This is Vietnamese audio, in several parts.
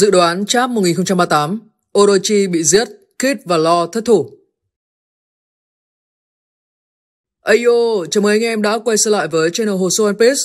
Dự đoán Chap 1038, Orochi bị giết, Kid và Lo thất thủ. Ayo, chào mừng anh em đã quay trở lại với channel Hồ Sơ One Piece,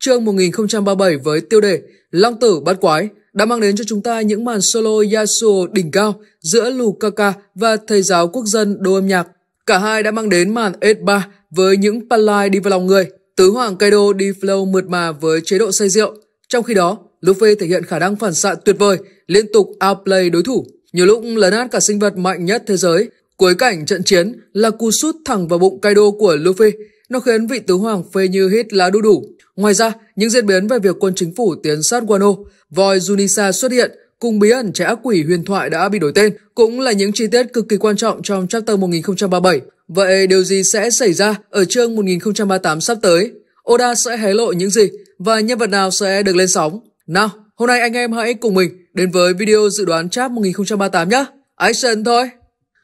chương 1037 với tiêu đề Long Tử Bát Quái đã mang đến cho chúng ta những màn solo Yasuo đỉnh cao giữa Lukaka và thầy giáo quốc dân đô âm nhạc. Cả hai đã mang đến màn S3 với những palai đi vào lòng người, tứ hoàng Kaido đi flow mượt mà với chế độ say rượu. Trong khi đó, Luffy thể hiện khả năng phản xạ tuyệt vời, liên tục outplay đối thủ, nhiều lúc lấn át cả sinh vật mạnh nhất thế giới. Cuối cảnh trận chiến là cú sút thẳng vào bụng Kaido của Luffy, nó khiến vị tứ hoàng phê như hít lá đu đủ. Ngoài ra, những diễn biến về việc quân chính phủ tiến sát Wano, voi Junisa xuất hiện cùng bí ẩn trẻ ác quỷ huyền thoại đã bị đổi tên cũng là những chi tiết cực kỳ quan trọng trong chapter 1037. Vậy điều gì sẽ xảy ra ở chương 1038 sắp tới? Oda sẽ hé lộ những gì và nhân vật nào sẽ được lên sóng? Nào, hôm nay anh em hãy cùng mình đến với video dự đoán chat 1038 nhé. Action thôi!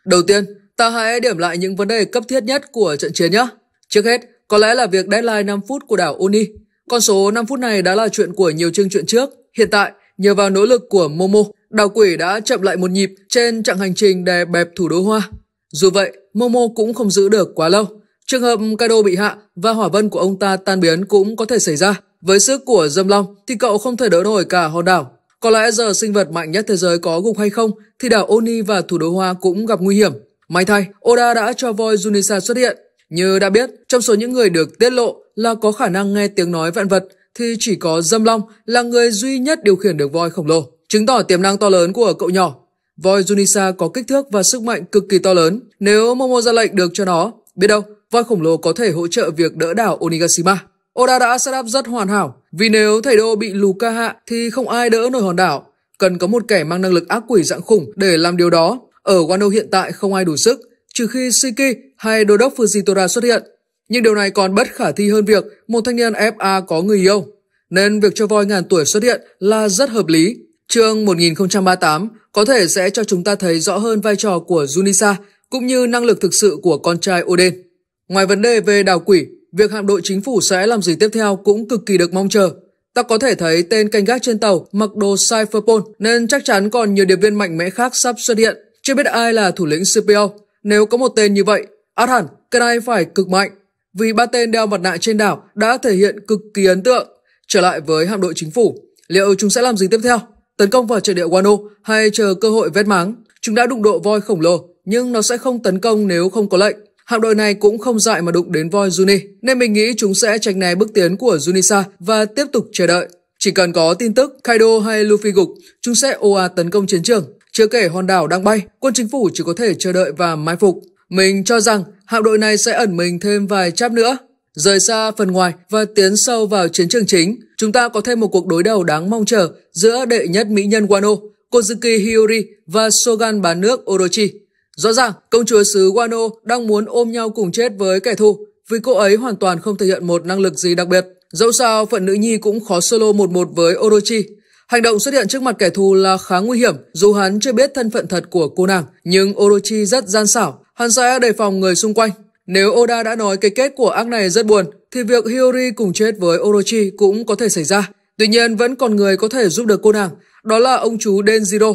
Đầu tiên, ta hãy điểm lại những vấn đề cấp thiết nhất của trận chiến nhé. Trước hết, có lẽ là việc deadline 5 phút của đảo Uni. Con số 5 phút này đã là chuyện của nhiều chương chuyện trước. Hiện tại, nhờ vào nỗ lực của Momo, đảo quỷ đã chậm lại một nhịp trên chặng hành trình đè bẹp thủ đô Hoa. Dù vậy, Momo cũng không giữ được quá lâu. Trường hợp Kaido bị hạ và hỏa vân của ông ta tan biến cũng có thể xảy ra. Với sức của Dâm Long thì cậu không thể đỡ nổi cả hòn đảo. Có lẽ giờ sinh vật mạnh nhất thế giới có gục hay không thì đảo Oni và thủ đô Hoa cũng gặp nguy hiểm. May thay, Oda đã cho voi Junisa xuất hiện. Như đã biết, trong số những người được tiết lộ là có khả năng nghe tiếng nói vạn vật thì chỉ có Dâm Long là người duy nhất điều khiển được voi khổng lồ, chứng tỏ tiềm năng to lớn của cậu nhỏ. Voi Junisa có kích thước và sức mạnh cực kỳ to lớn. Nếu Momo ra lệnh được cho nó, biết đâu voi khổng lồ có thể hỗ trợ việc đỡ đảo Onigashima. Oda đã set up rất hoàn hảo, vì nếu thầy đô bị lù ca hạ thì không ai đỡ nổi hòn đảo. Cần có một kẻ mang năng lực ác quỷ dạng khủng để làm điều đó. Ở Wano hiện tại không ai đủ sức, trừ khi Shiki hay đô đốc Fujitora xuất hiện. Nhưng điều này còn bất khả thi hơn việc một thanh niên FA có người yêu. Nên việc cho voi ngàn tuổi xuất hiện là rất hợp lý. Chương 1038 có thể sẽ cho chúng ta thấy rõ hơn vai trò của Junisa cũng như năng lực thực sự của con trai Oden. Ngoài vấn đề về đào quỷ, Việc hạm đội chính phủ sẽ làm gì tiếp theo cũng cực kỳ được mong chờ. Ta có thể thấy tên canh gác trên tàu mặc đồ Cypherpol nên chắc chắn còn nhiều điệp viên mạnh mẽ khác sắp xuất hiện. Chưa biết ai là thủ lĩnh CPO. Nếu có một tên như vậy, át hẳn cái này phải cực mạnh. Vì ba tên đeo mặt nạ trên đảo đã thể hiện cực kỳ ấn tượng. Trở lại với hạm đội chính phủ, liệu chúng sẽ làm gì tiếp theo? Tấn công vào trận địa Wano hay chờ cơ hội vét máng? Chúng đã đụng độ voi khổng lồ, nhưng nó sẽ không tấn công nếu không có lệnh. Hạm đội này cũng không dại mà đụng đến voi Juni, nên mình nghĩ chúng sẽ tránh né bước tiến của Junisa và tiếp tục chờ đợi. Chỉ cần có tin tức Kaido hay Luffy gục, chúng sẽ ồ ạt tấn công chiến trường. Chưa kể hòn đảo đang bay, quân chính phủ chỉ có thể chờ đợi và mai phục. Mình cho rằng hạm đội này sẽ ẩn mình thêm vài cháp nữa. Rời xa phần ngoài và tiến sâu vào chiến trường chính, chúng ta có thêm một cuộc đối đầu đáng mong chờ giữa đệ nhất mỹ nhân Wano, Kozuki Hiyori và Shogun bán nước Orochi. Rõ ràng, công chúa xứ Wano đang muốn ôm nhau cùng chết với kẻ thù, vì cô ấy hoàn toàn không thể hiện một năng lực gì đặc biệt. Dẫu sao, phận nữ nhi cũng khó solo một một với Orochi. Hành động xuất hiện trước mặt kẻ thù là khá nguy hiểm, dù hắn chưa biết thân phận thật của cô nàng. Nhưng Orochi rất gian xảo, hắn sẽ đề phòng người xung quanh. Nếu Oda đã nói cái kết của ác này rất buồn, thì việc Hiyori cùng chết với Orochi cũng có thể xảy ra. Tuy nhiên, vẫn còn người có thể giúp được cô nàng, đó là ông chú Denjiro.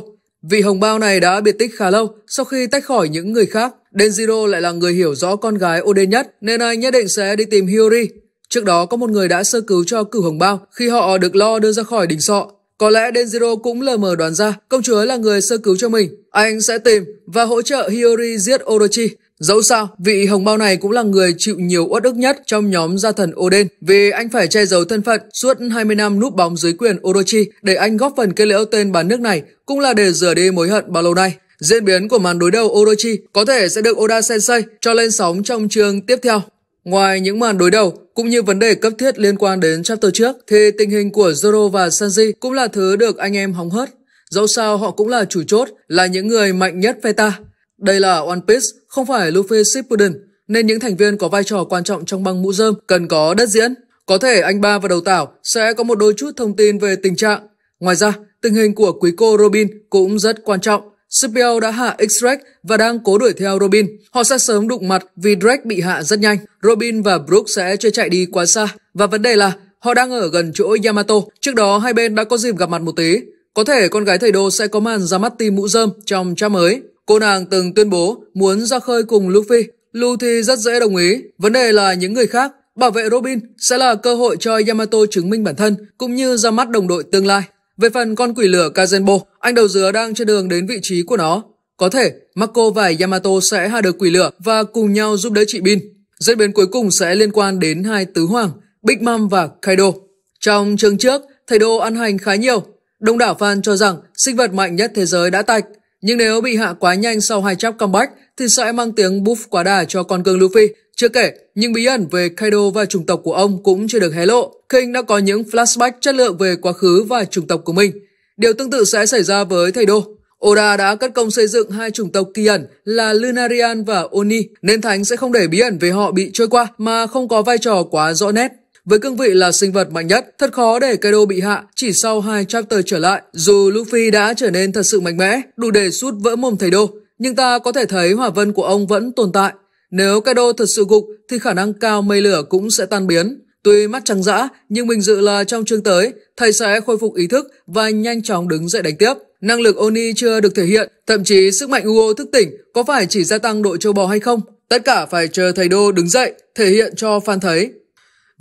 Vị hồng bao này đã biệt tích khá lâu, sau khi tách khỏi những người khác, Denjiro lại là người hiểu rõ con gái Oden nhất, nên anh nhất định sẽ đi tìm Hiyori. Trước đó có một người đã sơ cứu cho cửu hồng bao khi họ được lo đưa ra khỏi đỉnh sọ. Có lẽ Denjiro cũng lờ mờ đoán ra công chúa là người sơ cứu cho mình. Anh sẽ tìm và hỗ trợ Hiyori giết Orochi. Dẫu sao, vị hồng bao này cũng là người chịu nhiều uất ức nhất trong nhóm gia thần Oden vì anh phải che giấu thân phận suốt 20 năm núp bóng dưới quyền Orochi để anh góp phần kết liễu tên bán nước này cũng là để rửa đi mối hận bao lâu nay. Diễn biến của màn đối đầu Orochi có thể sẽ được Oda Sensei cho lên sóng trong chương tiếp theo. Ngoài những màn đối đầu cũng như vấn đề cấp thiết liên quan đến chapter trước thì tình hình của Zoro và Sanji cũng là thứ được anh em hóng hớt. Dẫu sao họ cũng là chủ chốt, là những người mạnh nhất phe ta. Đây là One Piece, không phải Luffy Shippuden, nên những thành viên có vai trò quan trọng trong băng mũ rơm cần có đất diễn. Có thể anh ba và đầu tảo sẽ có một đôi chút thông tin về tình trạng. Ngoài ra, tình hình của quý cô Robin cũng rất quan trọng. Spiel đã hạ x và đang cố đuổi theo Robin. Họ sẽ sớm đụng mặt vì Drake bị hạ rất nhanh. Robin và Brook sẽ chưa chạy đi quá xa. Và vấn đề là họ đang ở gần chỗ Yamato. Trước đó hai bên đã có dịp gặp mặt một tí. Có thể con gái thầy đô sẽ có màn ra mắt tim mũ rơm trong trang mới cô nàng từng tuyên bố muốn ra khơi cùng Luffy. Luffy rất dễ đồng ý, vấn đề là những người khác. Bảo vệ Robin sẽ là cơ hội cho Yamato chứng minh bản thân cũng như ra mắt đồng đội tương lai. Về phần con quỷ lửa Kazenbo, anh đầu dứa đang trên đường đến vị trí của nó. Có thể, Marco và Yamato sẽ hạ được quỷ lửa và cùng nhau giúp đỡ chị Bin. Diễn biến cuối cùng sẽ liên quan đến hai tứ hoàng, Big Mom và Kaido. Trong chương trước, thầy Đô ăn hành khá nhiều. Đông đảo fan cho rằng sinh vật mạnh nhất thế giới đã tạch, nhưng nếu bị hạ quá nhanh sau hai chap comeback thì sẽ mang tiếng buff quá đà cho con cưng Luffy. Chưa kể, những bí ẩn về Kaido và chủng tộc của ông cũng chưa được hé lộ. King đã có những flashback chất lượng về quá khứ và chủng tộc của mình. Điều tương tự sẽ xảy ra với thầy Đô. Oda đã cất công xây dựng hai chủng tộc kỳ ẩn là Lunarian và Oni, nên Thánh sẽ không để bí ẩn về họ bị trôi qua mà không có vai trò quá rõ nét. Với cương vị là sinh vật mạnh nhất, thật khó để Kaido bị hạ chỉ sau hai chapter trở lại. Dù Luffy đã trở nên thật sự mạnh mẽ, đủ để sút vỡ mồm thầy đô, nhưng ta có thể thấy hỏa vân của ông vẫn tồn tại. Nếu Kaido thật sự gục thì khả năng cao mây lửa cũng sẽ tan biến. Tuy mắt trắng dã, nhưng mình dự là trong chương tới, thầy sẽ khôi phục ý thức và nhanh chóng đứng dậy đánh tiếp. Năng lực Oni chưa được thể hiện, thậm chí sức mạnh Uo thức tỉnh có phải chỉ gia tăng độ châu bò hay không? Tất cả phải chờ thầy Đô đứng dậy, thể hiện cho fan thấy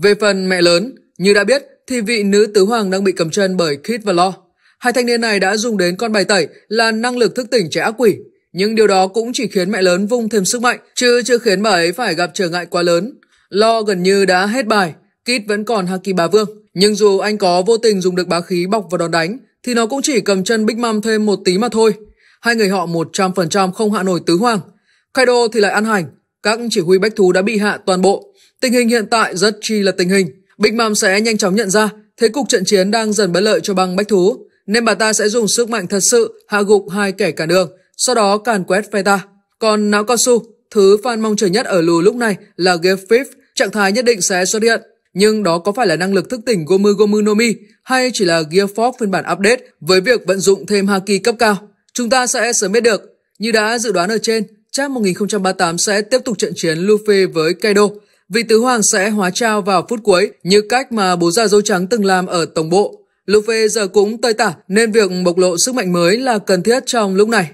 về phần mẹ lớn, như đã biết thì vị nữ tứ hoàng đang bị cầm chân bởi Kit và Lo. Hai thanh niên này đã dùng đến con bài tẩy là năng lực thức tỉnh trẻ ác quỷ, nhưng điều đó cũng chỉ khiến mẹ lớn vung thêm sức mạnh, chứ chưa khiến bà ấy phải gặp trở ngại quá lớn. Lo gần như đã hết bài, Kit vẫn còn Haki bà vương. Nhưng dù anh có vô tình dùng được bá khí bọc vào đòn đánh, thì nó cũng chỉ cầm chân Big Mom thêm một tí mà thôi. Hai người họ 100% không hạ nổi tứ hoàng. Kaido thì lại ăn hành, các chỉ huy bách thú đã bị hạ toàn bộ. Tình hình hiện tại rất chi là tình hình. Big Mom sẽ nhanh chóng nhận ra thế cục trận chiến đang dần bất lợi cho băng bách thú, nên bà ta sẽ dùng sức mạnh thật sự hạ gục hai kẻ cả đường, sau đó càn quét phe ta. Còn não cao su, thứ fan mong chờ nhất ở lù lúc này là Gift Fifth, trạng thái nhất định sẽ xuất hiện. Nhưng đó có phải là năng lực thức tỉnh Gomu Gomu Nomi hay chỉ là Gear Force phiên bản update với việc vận dụng thêm Haki cấp cao? Chúng ta sẽ sớm biết được. Như đã dự đoán ở trên, Chap 1038 sẽ tiếp tục trận chiến Luffy với Kaido. Vị tứ hoàng sẽ hóa trao vào phút cuối như cách mà bố già dâu trắng từng làm ở tổng bộ. Luffy giờ cũng tơi tả nên việc bộc lộ sức mạnh mới là cần thiết trong lúc này.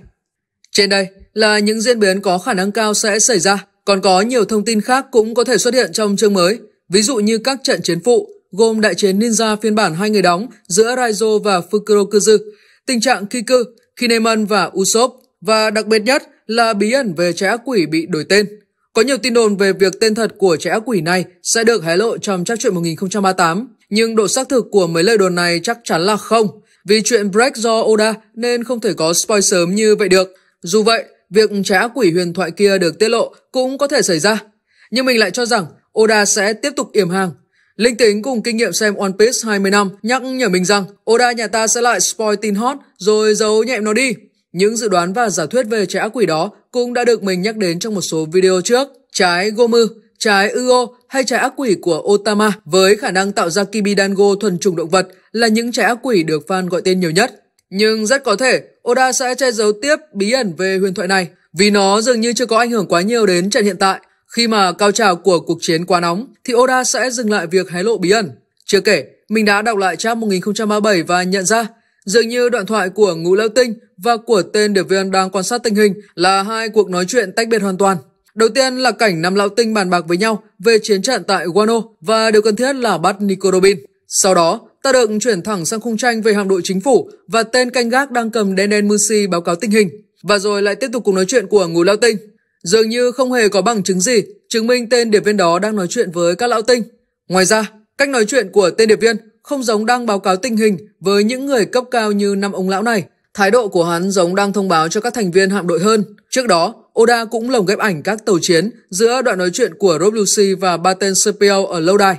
Trên đây là những diễn biến có khả năng cao sẽ xảy ra. Còn có nhiều thông tin khác cũng có thể xuất hiện trong chương mới, ví dụ như các trận chiến phụ gồm đại chiến ninja phiên bản hai người đóng giữa Raizo và Fukurokuzu, tình trạng Kiku, Kinemon và Usopp và đặc biệt nhất là bí ẩn về trái ác quỷ bị đổi tên. Có nhiều tin đồn về việc tên thật của trái ác quỷ này sẽ được hé lộ trong chắc chuyện 1038, nhưng độ xác thực của mấy lời đồn này chắc chắn là không, vì chuyện break do Oda nên không thể có spoil sớm như vậy được. Dù vậy, việc trái ác quỷ huyền thoại kia được tiết lộ cũng có thể xảy ra. Nhưng mình lại cho rằng Oda sẽ tiếp tục yểm hàng. Linh tính cùng kinh nghiệm xem One Piece 20 năm nhắc nhở mình rằng Oda nhà ta sẽ lại spoil tin hot rồi giấu nhẹm nó đi. Những dự đoán và giả thuyết về trái ác quỷ đó cũng đã được mình nhắc đến trong một số video trước. Trái Gomu, trái Uo hay trái ác quỷ của Otama với khả năng tạo ra Kibidango thuần trùng động vật là những trái ác quỷ được fan gọi tên nhiều nhất. Nhưng rất có thể Oda sẽ che giấu tiếp bí ẩn về huyền thoại này vì nó dường như chưa có ảnh hưởng quá nhiều đến trận hiện tại. Khi mà cao trào của cuộc chiến quá nóng thì Oda sẽ dừng lại việc hé lộ bí ẩn. Chưa kể, mình đã đọc lại trang 1037 và nhận ra Dường như đoạn thoại của Ngũ lão Tinh và của tên điệp viên đang quan sát tình hình là hai cuộc nói chuyện tách biệt hoàn toàn. Đầu tiên là cảnh năm lão tinh bàn bạc với nhau về chiến trận tại Guano và điều cần thiết là bắt Nico Robin. Sau đó, ta được chuyển thẳng sang khung tranh về hạm đội chính phủ và tên canh gác đang cầm đen đen Mercy báo cáo tình hình. Và rồi lại tiếp tục cuộc nói chuyện của ngũ lão tinh. Dường như không hề có bằng chứng gì chứng minh tên điệp viên đó đang nói chuyện với các lão tinh. Ngoài ra, cách nói chuyện của tên điệp viên không giống đang báo cáo tình hình với những người cấp cao như năm ông lão này. Thái độ của hắn giống đang thông báo cho các thành viên hạm đội hơn. Trước đó, Oda cũng lồng ghép ảnh các tàu chiến giữa đoạn nói chuyện của Rob Lucy và Baten Sepio ở lâu đài.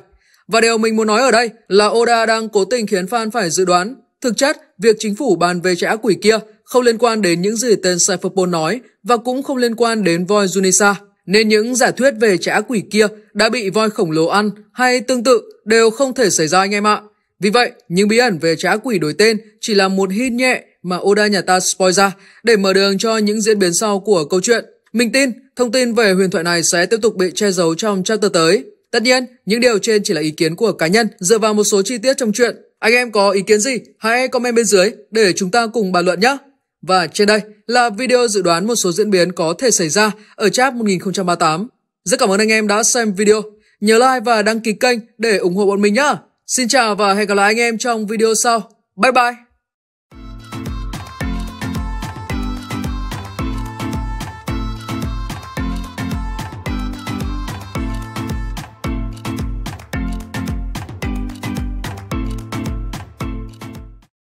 Và điều mình muốn nói ở đây là Oda đang cố tình khiến fan phải dự đoán. Thực chất, việc chính phủ bàn về trẻ ác quỷ kia không liên quan đến những gì tên Cypherpole nói và cũng không liên quan đến voi Junisa. Nên những giả thuyết về trẻ ác quỷ kia đã bị voi khổng lồ ăn hay tương tự đều không thể xảy ra anh em ạ. Vì vậy, những bí ẩn về trá quỷ đổi tên chỉ là một hint nhẹ mà Oda nhà ta spoil ra để mở đường cho những diễn biến sau của câu chuyện. Mình tin thông tin về huyền thoại này sẽ tiếp tục bị che giấu trong chapter tới. Tất nhiên, những điều trên chỉ là ý kiến của cá nhân dựa vào một số chi tiết trong chuyện. Anh em có ý kiến gì? Hãy comment bên dưới để chúng ta cùng bàn luận nhé. Và trên đây là video dự đoán một số diễn biến có thể xảy ra ở chap 1038. Rất cảm ơn anh em đã xem video. Nhớ like và đăng ký kênh để ủng hộ bọn mình nhé. Xin chào và hẹn gặp lại anh em trong video sau. Bye bye!